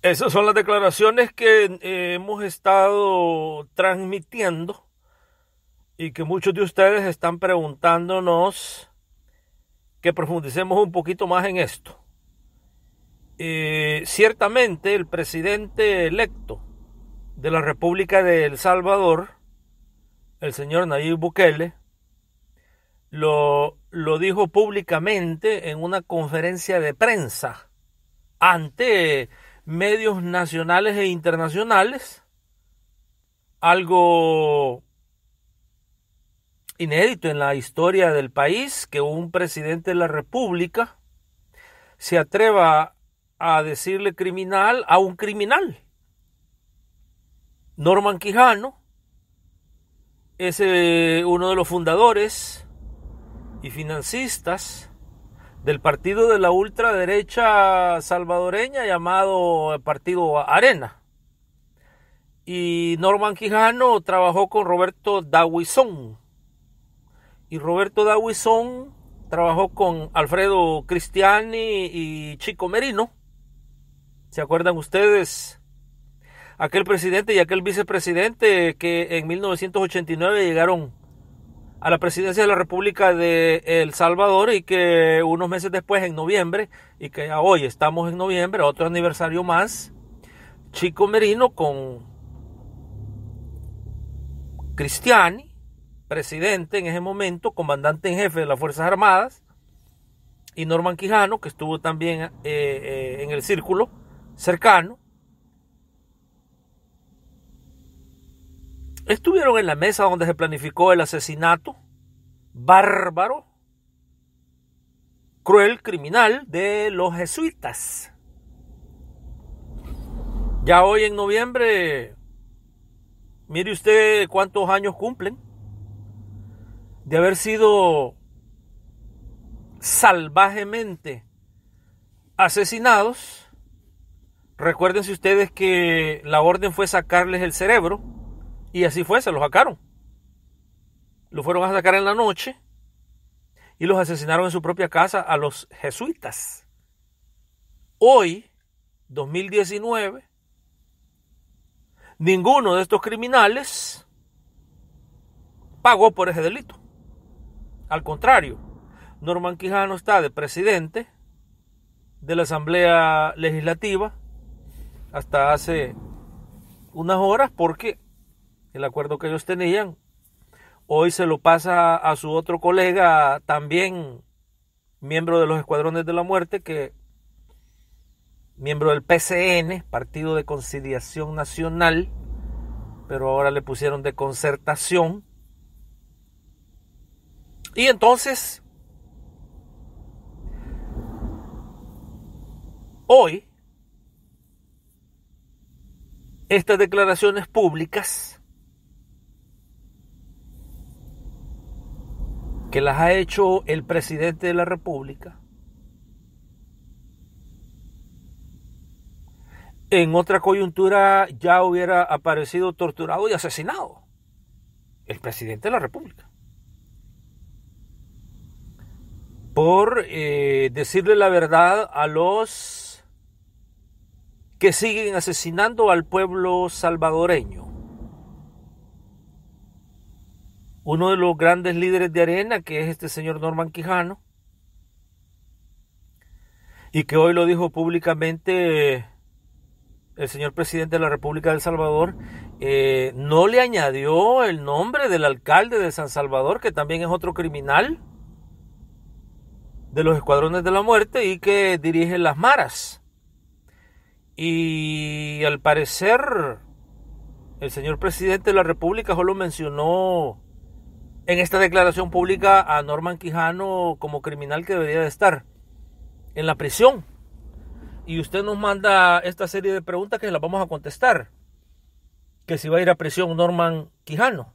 Esas son las declaraciones que eh, hemos estado transmitiendo y que muchos de ustedes están preguntándonos que profundicemos un poquito más en esto. Eh, ciertamente el presidente electo de la República de El Salvador, el señor Nayib Bukele, lo, lo dijo públicamente en una conferencia de prensa ante medios nacionales e internacionales, algo inédito en la historia del país, que un presidente de la República se atreva a decirle criminal a un criminal. Norman Quijano es eh, uno de los fundadores y financistas del partido de la ultraderecha salvadoreña llamado eh, Partido Arena. Y Norman Quijano trabajó con Roberto Dawison. Y Roberto Dawison trabajó con Alfredo Cristiani y Chico Merino. ¿Se acuerdan ustedes? Aquel presidente y aquel vicepresidente que en 1989 llegaron a la presidencia de la República de El Salvador y que unos meses después, en noviembre, y que hoy estamos en noviembre, otro aniversario más, Chico Merino con Cristiani, presidente en ese momento, comandante en jefe de las Fuerzas Armadas, y Norman Quijano, que estuvo también eh, eh, en el círculo cercano, Estuvieron en la mesa donde se planificó el asesinato bárbaro, cruel, criminal de los jesuitas. Ya hoy en noviembre, mire usted cuántos años cumplen de haber sido salvajemente asesinados. Recuérdense ustedes que la orden fue sacarles el cerebro y así fue, se los sacaron. Lo fueron a sacar en la noche y los asesinaron en su propia casa a los jesuitas. Hoy, 2019, ninguno de estos criminales pagó por ese delito. Al contrario, Norman Quijano está de presidente de la Asamblea Legislativa hasta hace unas horas porque el acuerdo que ellos tenían. Hoy se lo pasa a su otro colega, también miembro de los Escuadrones de la Muerte, que miembro del PCN, Partido de Conciliación Nacional, pero ahora le pusieron de concertación. Y entonces, hoy, estas declaraciones públicas que las ha hecho el presidente de la República. En otra coyuntura ya hubiera aparecido torturado y asesinado el presidente de la República. Por eh, decirle la verdad a los que siguen asesinando al pueblo salvadoreño. uno de los grandes líderes de arena, que es este señor Norman Quijano, y que hoy lo dijo públicamente eh, el señor presidente de la República del Salvador, eh, no le añadió el nombre del alcalde de San Salvador, que también es otro criminal de los escuadrones de la muerte y que dirige las maras. Y al parecer, el señor presidente de la República solo mencionó en esta declaración pública a Norman Quijano como criminal que debería de estar en la prisión. Y usted nos manda esta serie de preguntas que las vamos a contestar. Que si va a ir a prisión Norman Quijano.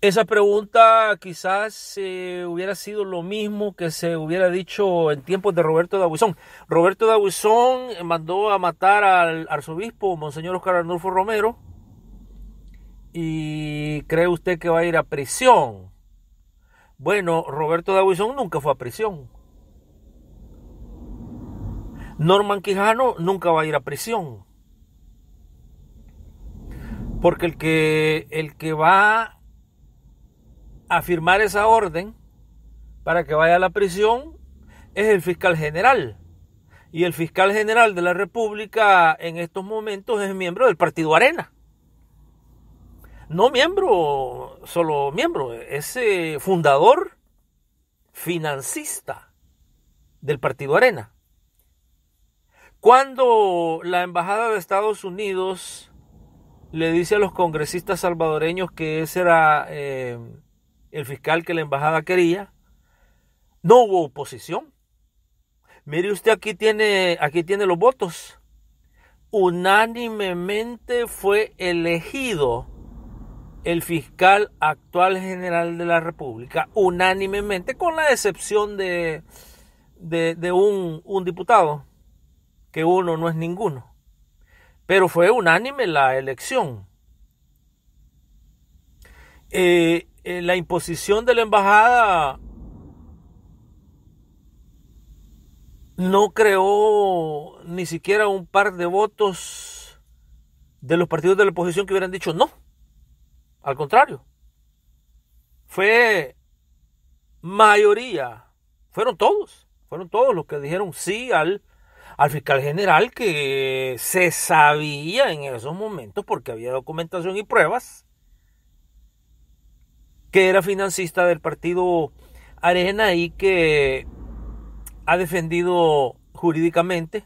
Esa pregunta quizás eh, hubiera sido lo mismo que se hubiera dicho en tiempos de Roberto Dawison. Roberto Dawison eh, mandó a matar al arzobispo Monseñor Oscar Arnulfo Romero y cree usted que va a ir a prisión. Bueno, Roberto Dawison nunca fue a prisión. Norman Quijano nunca va a ir a prisión. Porque el que, el que va a firmar esa orden para que vaya a la prisión es el fiscal general. Y el fiscal general de la República en estos momentos es miembro del Partido Arena no miembro, solo miembro, ese eh, fundador, financista del Partido Arena. Cuando la Embajada de Estados Unidos le dice a los congresistas salvadoreños que ese era eh, el fiscal que la Embajada quería, no hubo oposición. Mire usted, aquí tiene, aquí tiene los votos. Unánimemente fue elegido el fiscal actual general de la República unánimemente, con la excepción de, de, un, diputado, que uno no es ninguno. Pero fue unánime la elección. Eh, eh, la imposición de la embajada no creó ni siquiera un par de votos de los partidos de la oposición que hubieran dicho no. Al contrario, fue mayoría, fueron todos, fueron todos los que dijeron sí al, al fiscal general que se sabía en esos momentos, porque había documentación y pruebas, que era financista del partido Arena y que ha defendido jurídicamente,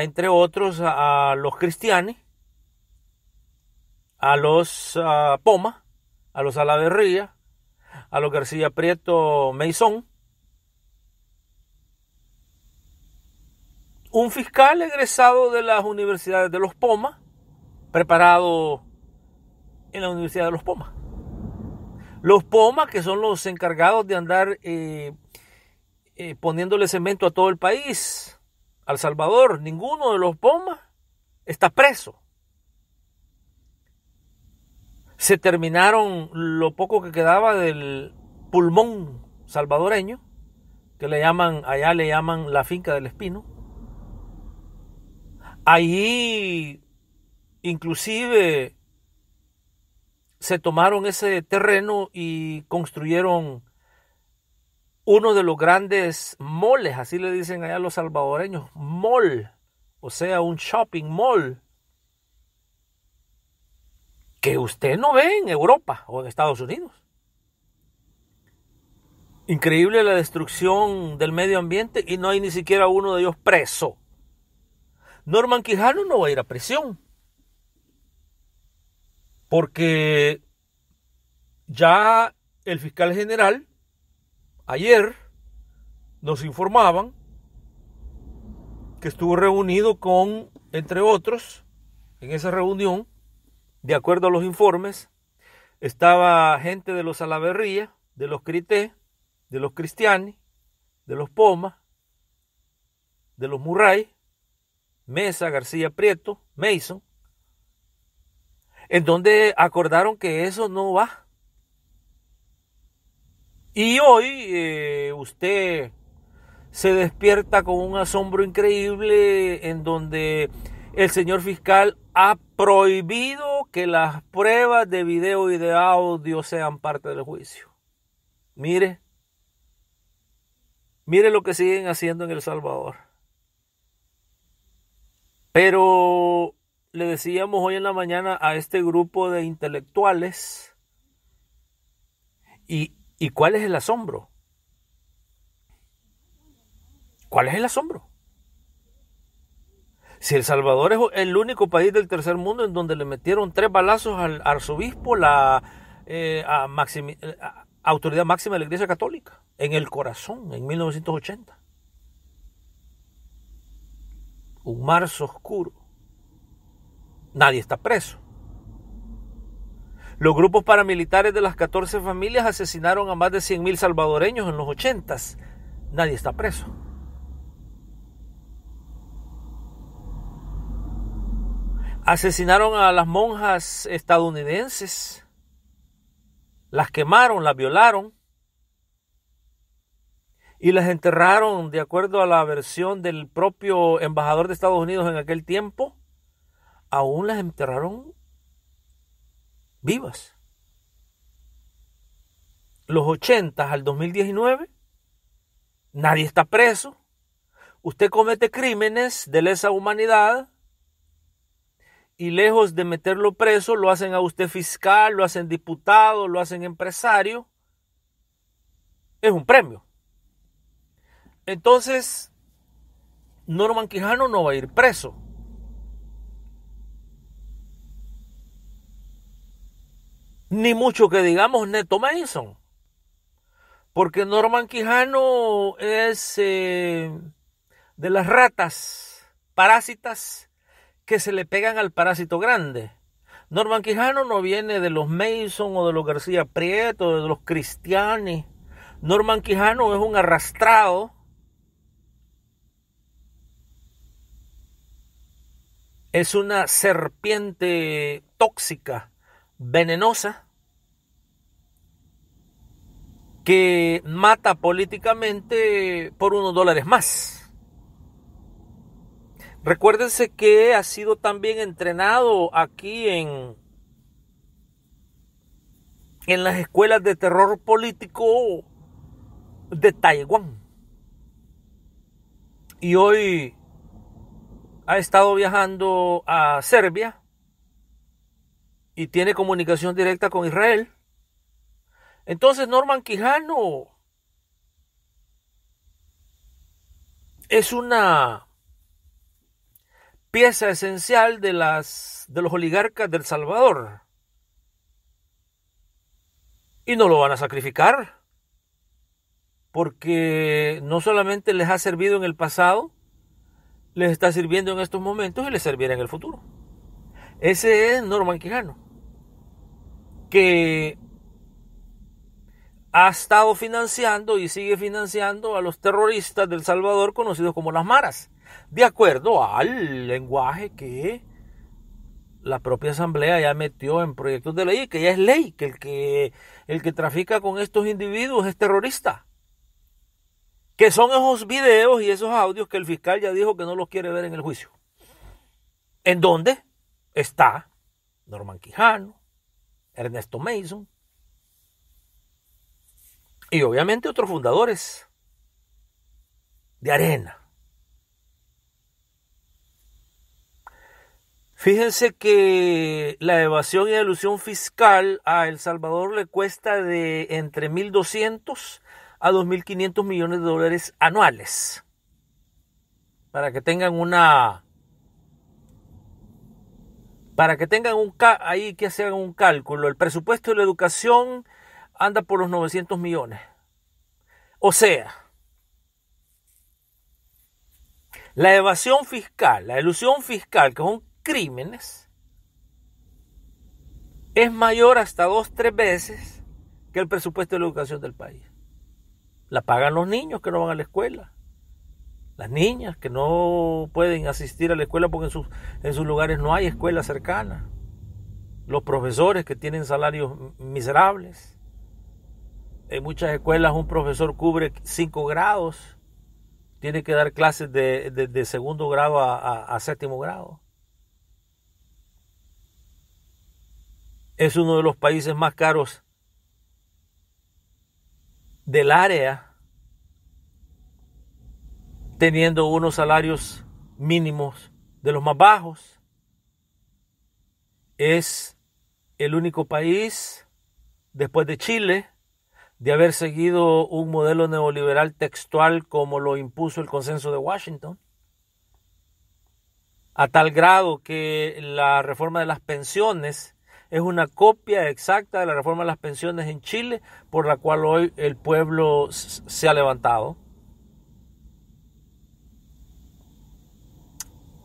entre otros, a los cristianos a los ah, Poma, a los Alaverría, a los García Prieto Meizón. Un fiscal egresado de las universidades de los Poma, preparado en la Universidad de los Poma. Los Poma, que son los encargados de andar eh, eh, poniéndole cemento a todo el país, al Salvador, ninguno de los Poma está preso se terminaron lo poco que quedaba del pulmón salvadoreño, que le llaman, allá le llaman la finca del espino. Allí inclusive se tomaron ese terreno y construyeron uno de los grandes moles, así le dicen allá los salvadoreños, mall, o sea, un shopping mall que usted no ve en Europa o en Estados Unidos. Increíble la destrucción del medio ambiente y no hay ni siquiera uno de ellos preso. Norman Quijano no va a ir a prisión. Porque ya el fiscal general ayer nos informaban que estuvo reunido con, entre otros, en esa reunión, de acuerdo a los informes, estaba gente de los Salaverría, de los Crité, de los Cristiani, de los Poma, de los Murray, Mesa, García Prieto, Mason, en donde acordaron que eso no va. Y hoy eh, usted se despierta con un asombro increíble en donde el señor fiscal ha prohibido que las pruebas de video y de audio sean parte del juicio. Mire, mire lo que siguen haciendo en El Salvador. Pero le decíamos hoy en la mañana a este grupo de intelectuales, ¿y, y cuál es el asombro? ¿Cuál es el asombro? Si El Salvador es el único país del tercer mundo en donde le metieron tres balazos al arzobispo, la eh, eh, autoridad máxima de la Iglesia Católica, en el corazón, en 1980. Un marzo oscuro. Nadie está preso. Los grupos paramilitares de las 14 familias asesinaron a más de 100.000 salvadoreños en los 80. Nadie está preso. Asesinaron a las monjas estadounidenses, las quemaron, las violaron y las enterraron de acuerdo a la versión del propio embajador de Estados Unidos en aquel tiempo. Aún las enterraron vivas. Los 80 al 2019, nadie está preso. Usted comete crímenes de lesa humanidad, y lejos de meterlo preso, lo hacen a usted fiscal, lo hacen diputado, lo hacen empresario. Es un premio. Entonces, Norman Quijano no va a ir preso. Ni mucho que digamos Neto Mason. Porque Norman Quijano es eh, de las ratas parásitas que se le pegan al parásito grande. Norman Quijano no viene de los Mason o de los García Prieto, de los Cristiani. Norman Quijano es un arrastrado es una serpiente tóxica, venenosa, que mata políticamente por unos dólares más. Recuérdense que ha sido también entrenado aquí en, en las escuelas de terror político de Taiwán. Y hoy ha estado viajando a Serbia y tiene comunicación directa con Israel. Entonces Norman Quijano es una pieza esencial de, las, de los oligarcas del Salvador. Y no lo van a sacrificar, porque no solamente les ha servido en el pasado, les está sirviendo en estos momentos y les servirá en el futuro. Ese es Norman Quijano, que ha estado financiando y sigue financiando a los terroristas del Salvador conocidos como las maras, de acuerdo al lenguaje que la propia asamblea ya metió en proyectos de ley, que ya es ley, que el que, el que trafica con estos individuos es terrorista. Que son esos videos y esos audios que el fiscal ya dijo que no los quiere ver en el juicio. ¿En dónde está Norman Quijano, Ernesto Mason, y obviamente otros fundadores de arena. Fíjense que la evasión y elusión fiscal a El Salvador le cuesta de entre 1.200 a 2.500 millones de dólares anuales. Para que tengan una... Para que tengan un... Ahí que hagan un cálculo. El presupuesto de la educación anda por los 900 millones. O sea, la evasión fiscal, la ilusión fiscal, que son crímenes, es mayor hasta dos, tres veces que el presupuesto de la educación del país. La pagan los niños que no van a la escuela, las niñas que no pueden asistir a la escuela porque en sus, en sus lugares no hay escuela cercana, los profesores que tienen salarios miserables. En muchas escuelas un profesor cubre cinco grados, tiene que dar clases de, segundo grado a séptimo grado. Es uno de los países más caros del área, teniendo unos salarios mínimos de los más bajos. Es el único país, después de Chile, de haber seguido un modelo neoliberal textual como lo impuso el consenso de Washington, a tal grado que la reforma de las pensiones es una copia exacta de la reforma de las pensiones en Chile, por la cual hoy el pueblo se ha levantado.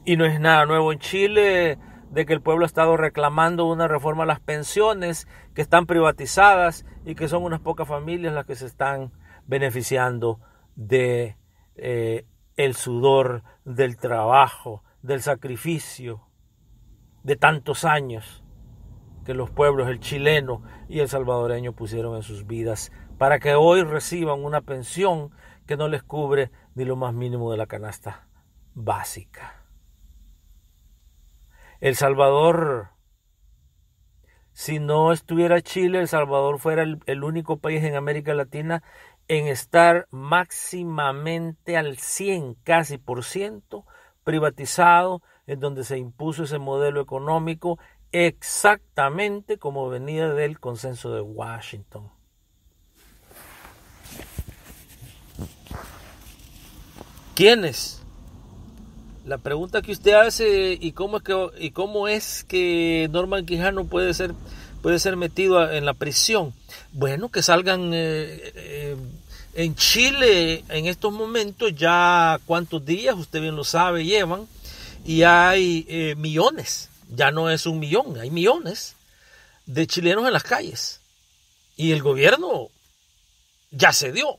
Y no es nada nuevo en Chile de que el pueblo ha estado reclamando una reforma a las pensiones que están privatizadas y que son unas pocas familias las que se están beneficiando de eh, el sudor, del trabajo, del sacrificio de tantos años que los pueblos, el chileno y el salvadoreño, pusieron en sus vidas para que hoy reciban una pensión que no les cubre ni lo más mínimo de la canasta básica. El Salvador, si no estuviera Chile, El Salvador fuera el, único país en América Latina en estar máximamente al 100, casi por ciento, privatizado, en donde se impuso ese modelo económico exactamente como venía del consenso de Washington. ¿Quiénes? La pregunta que usted hace y cómo es que, y cómo es que Norman Quijano puede ser, puede ser metido en la prisión. Bueno, que salgan eh, eh, en Chile en estos momentos ya cuántos días, usted bien lo sabe, llevan y hay eh, millones, ya no es un millón, hay millones de chilenos en las calles y el gobierno ya se dio.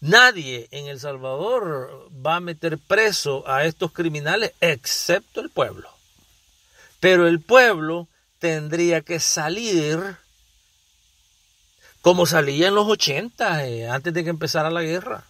Nadie en El Salvador va a meter preso a estos criminales excepto el pueblo. Pero el pueblo tendría que salir como salía en los 80, eh, antes de que empezara la guerra.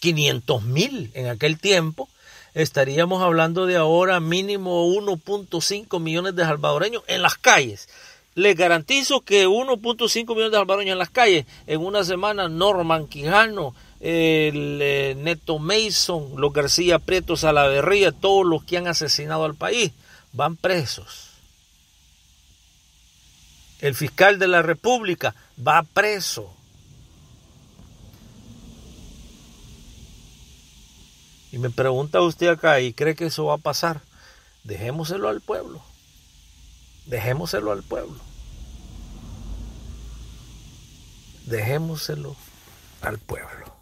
Quinientos mil en aquel tiempo. Estaríamos hablando de ahora mínimo 1.5 millones de salvadoreños en las calles. Les garantizo que 1.5 millones de albaroños en las calles. En una semana, Norman Quijano, el, eh, Neto Mason, los García Prieto Salaverría, todos los que han asesinado al país, van presos. El fiscal de la República va preso. Y me pregunta usted acá, ¿y cree que eso va a pasar? Dejémoselo al pueblo. Dejémoselo al pueblo. Dejémoselo al pueblo.